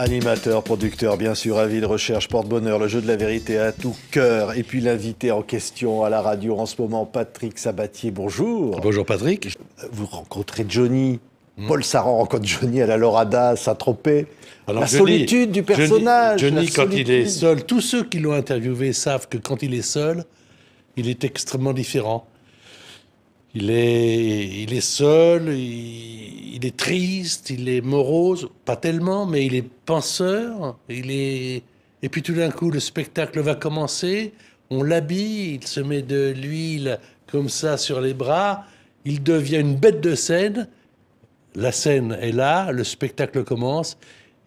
Animateur, producteur, bien sûr, avis de recherche, porte-bonheur, le jeu de la vérité à tout cœur. Et puis l'invité en question à la radio en ce moment, Patrick Sabatier, bonjour. Bonjour Patrick. Euh, vous rencontrez Johnny. Hmm. Paul Saran rencontre Johnny à la Lorada, Saint-Tropez. la solitude du personnage. Johnny, quand il est seul, tous ceux qui l'ont interviewé savent que quand il est seul, il est extrêmement différent. Il est, il est seul, il il est triste, il est morose, pas tellement, mais il est penseur, il est... Et puis tout d'un coup, le spectacle va commencer, on l'habille, il se met de l'huile comme ça sur les bras, il devient une bête de scène, la scène est là, le spectacle commence,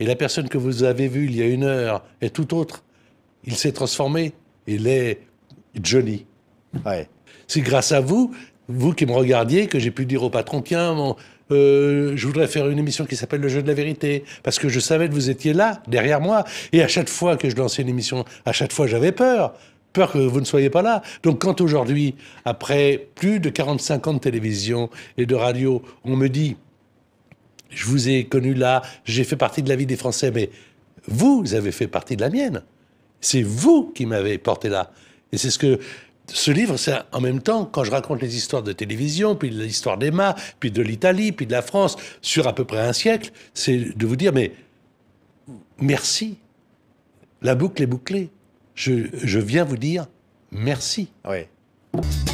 et la personne que vous avez vue il y a une heure est tout autre. Il s'est transformé, il est Johnny. Ouais. C'est grâce à vous, vous qui me regardiez, que j'ai pu dire au patron, tiens, euh, je voudrais faire une émission qui s'appelle Le jeu de la vérité, parce que je savais que vous étiez là, derrière moi, et à chaque fois que je lançais une émission, à chaque fois j'avais peur, peur que vous ne soyez pas là. Donc quand aujourd'hui, après plus de 45 ans de télévision et de radio, on me dit, je vous ai connu là, j'ai fait partie de la vie des Français, mais vous avez fait partie de la mienne. C'est vous qui m'avez porté là. Et c'est ce que ce livre, c'est en même temps, quand je raconte les histoires de télévision, puis l'histoire d'Emma, puis de l'Italie, puis de la France, sur à peu près un siècle, c'est de vous dire, mais merci. La boucle est bouclée. Je, viens vous dire merci. Oui.